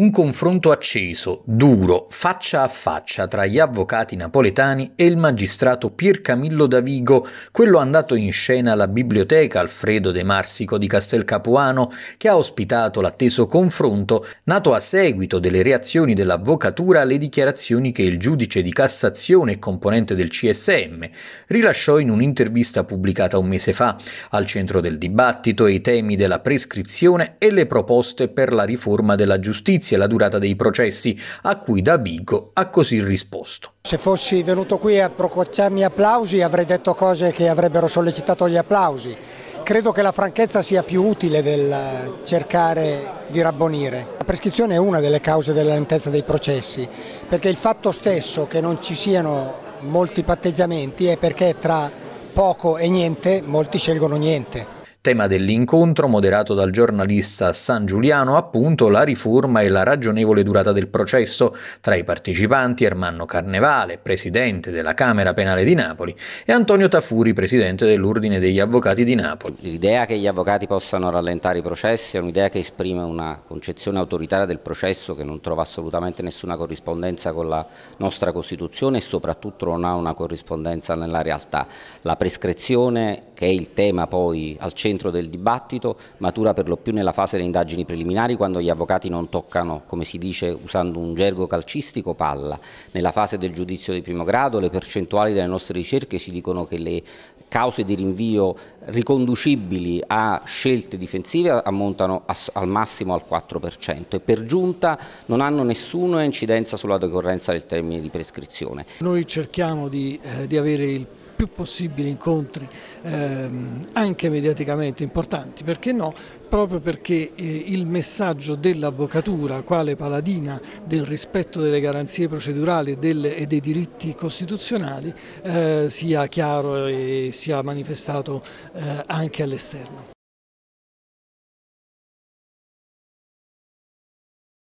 Un confronto acceso, duro, faccia a faccia tra gli avvocati napoletani e il magistrato Pier Camillo Davigo, quello andato in scena alla biblioteca Alfredo De Marsico di Castel Capuano, che ha ospitato l'atteso confronto, nato a seguito delle reazioni dell'avvocatura alle dichiarazioni che il giudice di Cassazione e componente del CSM rilasciò in un'intervista pubblicata un mese fa, al centro del dibattito i temi della prescrizione e le proposte per la riforma della giustizia giustizia e la durata dei processi, a cui da Bico ha così risposto. Se fossi venuto qui a procacciarmi applausi avrei detto cose che avrebbero sollecitato gli applausi. Credo che la franchezza sia più utile del cercare di rabbonire. La prescrizione è una delle cause della lentezza dei processi, perché il fatto stesso che non ci siano molti patteggiamenti è perché tra poco e niente molti scelgono niente. Tema dell'incontro, moderato dal giornalista San Giuliano, appunto la riforma e la ragionevole durata del processo. Tra i partecipanti Ermanno Carnevale, presidente della Camera Penale di Napoli, e Antonio Tafuri, presidente dell'Ordine degli Avvocati di Napoli. L'idea che gli avvocati possano rallentare i processi è un'idea che esprime una concezione autoritaria del processo che non trova assolutamente nessuna corrispondenza con la nostra Costituzione e soprattutto non ha una corrispondenza nella realtà. La prescrizione, che è il tema poi al centro centro del dibattito, matura per lo più nella fase delle indagini preliminari quando gli avvocati non toccano, come si dice usando un gergo calcistico, palla. Nella fase del giudizio di primo grado le percentuali delle nostre ricerche ci dicono che le cause di rinvio riconducibili a scelte difensive ammontano al massimo al 4% e per giunta non hanno nessuna incidenza sulla decorrenza del termine di prescrizione. Noi cerchiamo di, eh, di avere il più possibili incontri ehm, anche mediaticamente importanti, perché no? Proprio perché eh, il messaggio dell'avvocatura quale paladina del rispetto delle garanzie procedurali e, delle, e dei diritti costituzionali eh, sia chiaro e sia manifestato eh, anche all'esterno.